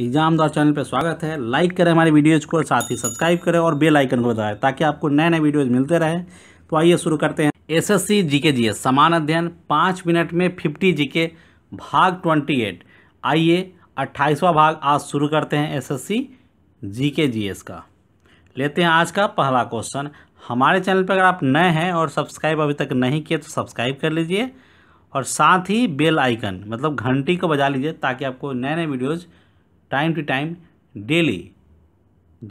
exam दौर channel पर स्वागत है लाइक करें हमारे वीडियोज़ को साथ ही सब्सक्राइब करें और बेल आइकन को बताएं ताकि आपको नए नए वीडियोज़ मिलते रहे तो आइए शुरू करते हैं एस एस सी के जी जीएस समान अध्ययन पाँच मिनट में फिफ्टी जी के भाग ट्वेंटी एट आइए अट्ठाईसवा भाग आज शुरू करते हैं एस एस सी जी के जी एस का लेते हैं आज का पहला क्वेश्चन हमारे चैनल पर अगर आप नए हैं और सब्सक्राइब अभी तक नहीं किए तो सब्सक्राइब कर लीजिए और साथ ही बेल आइकन मतलब घंटी को बजा लीजिए ताकि आपको नए नए videos time to time daily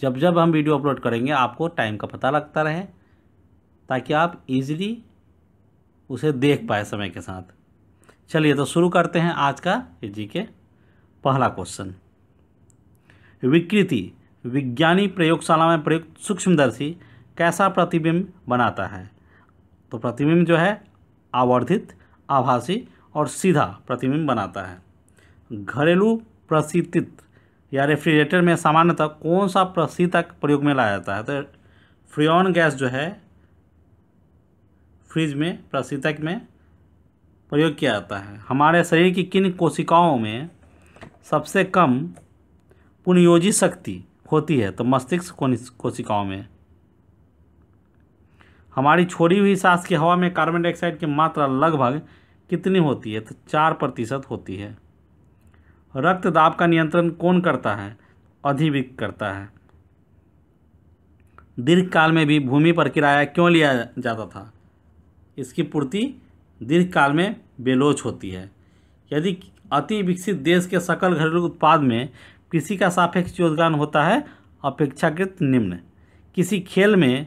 जब जब हम वीडियो अपलोड करेंगे आपको टाइम का पता लगता रहे ताकि आप इजीली उसे देख पाए समय के साथ चलिए तो शुरू करते हैं आज का जी के पहला क्वेश्चन विकृति विज्ञानी प्रयोगशाला में प्रयुक्त सूक्ष्मदर्शी कैसा प्रतिबिंब बनाता है तो प्रतिबिंब जो है आवर्धित आभासी और सीधा प्रतिबिंब बनाता है घरेलू प्रसिद्धित्व या रेफ्रिजरेटर में सामान्यतः कौन सा प्रशीतक प्रयोग में लाया जाता है तो फ्रियन गैस जो है फ्रिज में प्रशीतक में प्रयोग किया जाता है हमारे शरीर की किन कोशिकाओं में सबसे कम पुनियोजी शक्ति होती है तो मस्तिष्क कोशिकाओं में हमारी छोड़ी हुई सांस की हवा में कार्बन डाइऑक्साइड की मात्रा लगभग कितनी होती है तो चार प्रतिशत होती है रक्त दाब का नियंत्रण कौन करता है अधिविक करता है दीर्घ काल में भी भूमि पर किराया क्यों लिया जाता था इसकी पूर्ति दीर्घ काल में बेलोच होती है यदि अति विकसित देश के सकल घरेलू उत्पाद में कृषि का सापेक्ष योगदान होता है अपेक्षाकृत निम्न किसी खेल में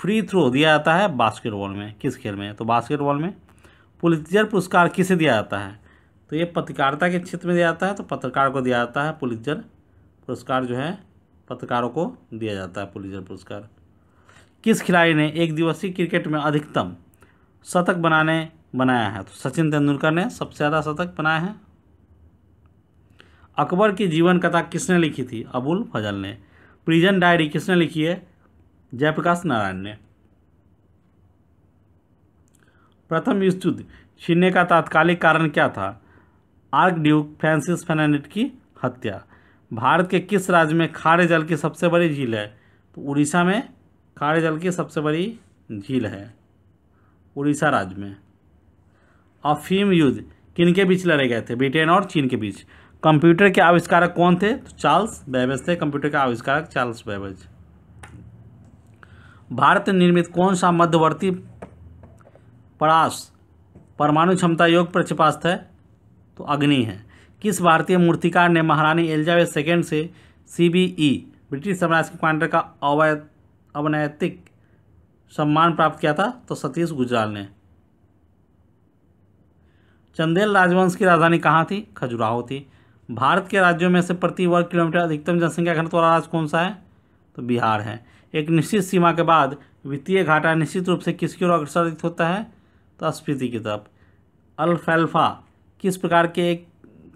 फ्री थ्रो दिया जाता है बास्केटबॉल में किस खेल में तो बास्केटबॉल में पुलित्जर पुरस्कार किसे दिया जाता है तो ये पत्रकारिता के क्षेत्र में दिया जाता है तो पत्रकार को दिया जाता है पुलिसजर पुरस्कार जो है पत्रकारों को दिया जाता है पुलिसजर पुरस्कार किस खिलाड़ी ने एक दिवसीय क्रिकेट में अधिकतम शतक बनाने बनाया है तो सचिन तेंदुलकर ने सबसे ज़्यादा शतक बनाया है अकबर की जीवन कथा किसने लिखी थी अबुल फजल ने प्रिजन डायरी किसने लिखी है जयप्रकाश नारायण ने प्रथम युद्ध छीनने का तात्कालिक कारण क्या था आर्क ड्यूक फ्रांसिस फेनानेट की हत्या भारत के किस राज्य में खारे जल की सबसे बड़ी झील है तो उड़ीसा में खारे जल की सबसे बड़ी झील है उड़ीसा राज्य में अफीम युद्ध किन के बीच लड़े गए थे ब्रिटेन और चीन के बीच कंप्यूटर के आविष्कारक कौन थे तो चार्ल्स बेबेज थे कंप्यूटर के आविष्कारक चार्ल्स बेबेज भारत निर्मित कौन सा मध्यवर्ती परास परमाणु क्षमता योग प्रक्षेपास्त्र है तो अग्नि है किस भारतीय मूर्तिकार ने महारानी एलिजाबेथ सेकेंड से सीबीई ब्रिटिश साम्राज्य के कमांडर का अवैध अवनैतिक सम्मान प्राप्त किया था तो सतीश गुजराल ने चंदेल राजवंश की राजधानी कहाँ थी खजुराहो थी भारत के राज्यों में से प्रति वर्ग किलोमीटर अधिकतम जनसंख्या घनत्व वाला राज्य कौन सा है तो बिहार है एक निश्चित सीमा के बाद वित्तीय घाटा निश्चित रूप से किसकी ओर अग्रसरित होता है तो स्पीति की तरफ अल्फेल्फा किस प्रकार के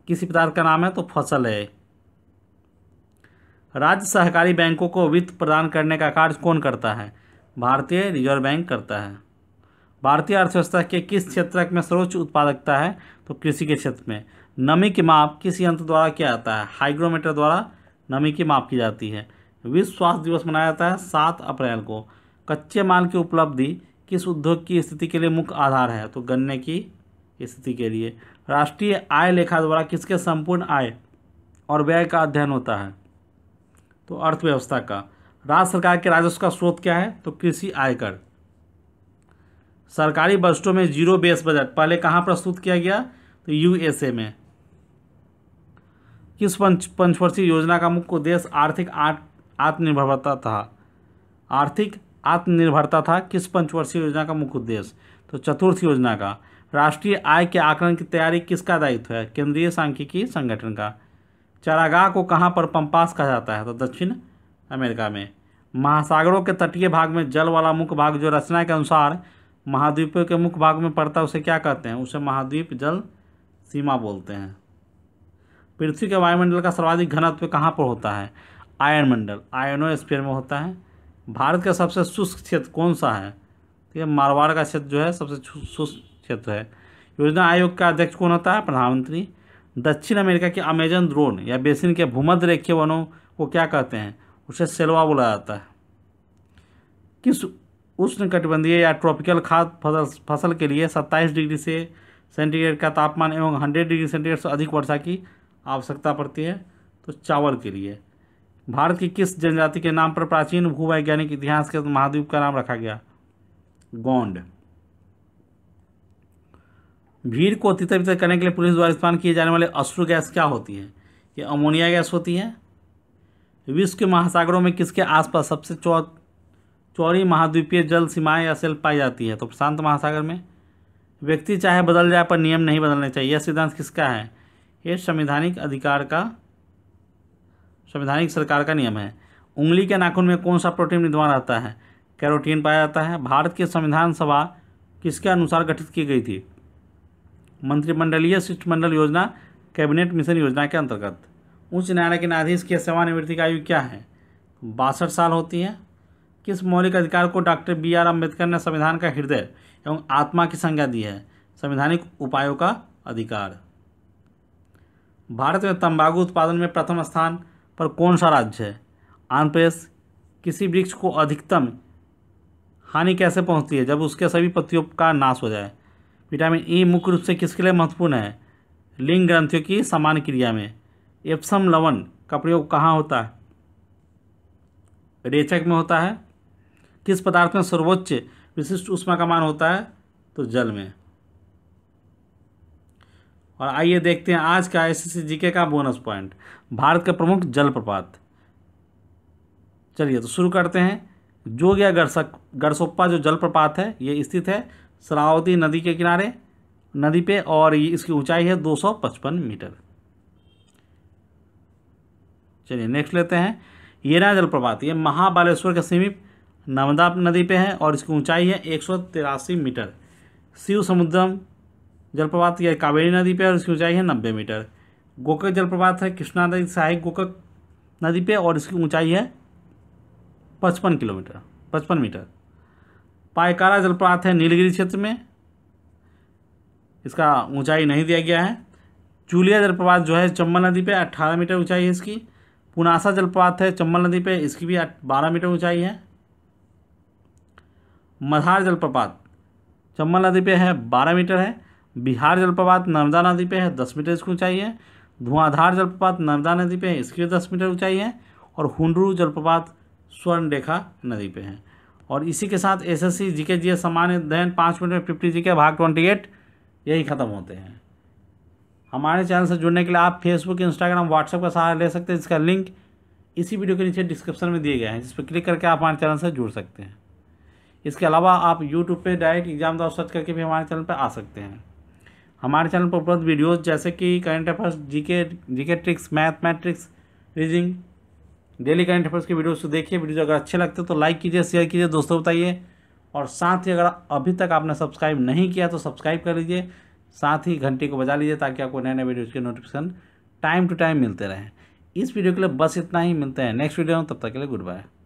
किसी प्रकार का नाम है तो फसल है राज्य सहकारी बैंकों को वित्त प्रदान करने का कार्य कौन करता है भारतीय रिजर्व बैंक करता है भारतीय अर्थव्यवस्था के किस क्षेत्र में सर्वोच्च उत्पादकता है तो कृषि के क्षेत्र में नमी की माप किस यंत्र द्वारा किया जाता है हाइग्रोमीटर द्वारा नमी की माप की जाती है विश्व स्वास्थ्य दिवस मनाया जाता है सात अप्रैल को कच्चे माल की उपलब्धि किस उद्योग की स्थिति के लिए मुख्य आधार है तो गन्ने की स्थिति के लिए राष्ट्रीय आय लेखा द्वारा किसके संपूर्ण आय और व्यय का अध्ययन होता है तो अर्थव्यवस्था का राज्य सरकार के राजस्व का स्रोत क्या है तो कृषि आयकर सरकारी बजटों में जीरो बेस बजट पहले कहाँ प्रस्तुत किया गया तो यूएसए में किस पंच पंचवर्षीय योजना का मुख्य उद्देश्य आर्थिक आत्मनिर्भरता था आर्थिक आत्मनिर्भरता था किस पंचवर्षीय योजना का मुख्य उद्देश्य तो चतुर्थ योजना का राष्ट्रीय आय के आकलन की तैयारी किसका दायित्व है केंद्रीय सांख्यिकी संगठन का चरागाह को कहाँ पर पंपास कहा जाता है तो दक्षिण अमेरिका में महासागरों के तटीय भाग में जल वाला मुख्य भाग जो रचना के अनुसार महाद्वीपों के मुख्य भाग में पड़ता है उसे क्या कहते हैं उसे महाद्वीप जल सीमा बोलते हैं पृथ्वी के वायुमंडल का सर्वाधिक घनत्व कहाँ पर होता है आयन मंडल स्पेयर में होता है भारत का सबसे शुष्क क्षेत्र कौन सा है तो ये मारवाड़ का क्षेत्र जो है सबसे शुष्क क्षेत्र है योजना आयोग का अध्यक्ष कौन होता है प्रधानमंत्री दक्षिण अमेरिका के अमेजन द्रोन या बेसिन के भूमध्य रेखीय वनों को क्या कहते हैं उसे सेलवा बोला जाता है किस उष्ण कटिबंधीय या ट्रॉपिकल खाद फसल फसल के लिए 27 डिग्री से सेंटीग्रेड का तापमान एवं 100 डिग्री सेंटीग्रेड से अधिक वर्षा की आवश्यकता पड़ती है तो चावल के लिए भारत की किस जनजाति के नाम पर प्राचीन भूवैज्ञानिक इतिहास के महाद्वीप का नाम रखा गया गोंड भीड़ को तितर करने के लिए पुलिस द्वारा इस्तेमाल किए जाने वाले अश्रु गैस क्या होती है ये अमोनिया गैस होती है विश्व के महासागरों में किसके आसपास सबसे चौ चौरी महाद्वीपीय जल सीमाएं या सेल पाई जाती है तो प्रशांत महासागर में व्यक्ति चाहे बदल जाए पर नियम नहीं बदलने चाहिए यह सिद्धांत किसका है ये संवैधानिक अधिकार का संवैधानिक सरकार का नियम है उंगली के नाखून में कौन सा प्रोटीन निर्माण रहता है कैरोटीन पाया जाता है भारत की संविधान सभा किसके अनुसार गठित की गई थी मंत्रिमंडलीय शिष्टमंडल योजना कैबिनेट मिशन योजना के अंतर्गत उच्च न्यायालय के न्यायाधीश की सेवानिवृत्ति की आयु क्या है बासठ साल होती है किस मौलिक अधिकार को डॉक्टर बी आर अम्बेडकर ने संविधान का हृदय एवं आत्मा की संज्ञा दी है संवैधानिक उपायों का अधिकार भारत में तंबाकू उत्पादन में प्रथम स्थान पर कौन सा राज्य है आंध्र प्रदेश किसी वृक्ष को अधिकतम हानि कैसे पहुंचती है जब उसके सभी पत्तियों का नाश हो जाए विटामिन ई e मुख्य रूप से किसके लिए महत्वपूर्ण है लिंग ग्रंथियों की समान क्रिया में एप्सम लवन का प्रयोग कहाँ होता है रेचक में होता है किस पदार्थ में सर्वोच्च विशिष्ट उष्मा का मान होता है तो जल में और आइए देखते हैं आज का एस जीके का बोनस पॉइंट भारत का प्रमुख जलप्रपात चलिए तो शुरू करते हैं या गर्सक गर्सोप्पा जो जलप्रपात है ये स्थित है शरावती नदी के किनारे नदी पे और इसकी ऊंचाई है 255 मीटर चलिए नेक्स्ट लेते हैं ना जलप्रपात ये महाबालेश्वर के समीप नर्मदा नदी पे है और इसकी ऊंचाई है एक मीटर शिव समुद्रम जलप्रपात यह कावेरी नदी पे और इसकी ऊंचाई है नब्बे मीटर गोकक जलप्रपात है कृष्णा नदी सहायक गोकक नदी पे और इसकी ऊंचाई है पचपन किलोमीटर पचपन मीटर पायकारा जलप्रात है नीलगिरी क्षेत्र में इसका ऊंचाई नहीं दिया गया है चूलिया जलप्रपात जो है चंबल नदी पे 18 मीटर ऊंचाई है इसकी पुनासा जलप्रपात है चंबल नदी पे इसकी भी 12 मीटर ऊंचाई है मधार जलप्रपात चंबल नदी पे है 12 मीटर है बिहार जलप्रपात नर्मदा नदी पे है 10 मीटर इसकी ऊंचाई है धुआंधार जलप्रपात नर्मदा नदी पे है इसकी दस मीटर ऊँचाई है और हुडरू जलप्रपात स्वर्णरेखा नदी पर है और इसी के साथ एस एस सी जी के जी एस सामान्य अध्ययन पाँच मिनट में फिफ्टी जी के भाग ट्वेंटी एट यही ख़त्म होते हैं हमारे चैनल से जुड़ने के लिए आप फेसबुक इंस्टाग्राम व्हाट्सएप का सहारा ले सकते हैं इसका लिंक इसी वीडियो के नीचे डिस्क्रिप्शन में दिए गए हैं जिस पर क्लिक करके आप हमारे चैनल से जुड़ सकते हैं इसके अलावा आप यूट्यूब पर डायरेक्ट एग्जाम दौर सर्च करके भी हमारे चैनल पर आ सकते हैं हमारे चैनल पर उपलब्ध वीडियोज़ जैसे कि करंट अफेयर्स जी K G K tricks math matrix reasoning daily current affairs की वीडियोज़ को देखिए वीडियो अगर अच्छे लगते तो लाइक कीजिए शेयर कीजिए दोस्तों बताइए और साथ ही अगर अभी तक आपने सब्सक्राइब नहीं किया तो सब्सक्राइब कर लीजिए साथ ही घंटी को बजा लीजिए ताकि आपको नए नए वीडियोज़ के नोटिफिकेशन टाइम टू टाइम मिलते रहें इस वीडियो के लिए बस इतना ही मिलते हैं नेक्स्ट वीडियो में तब तक के लिए गुड बाय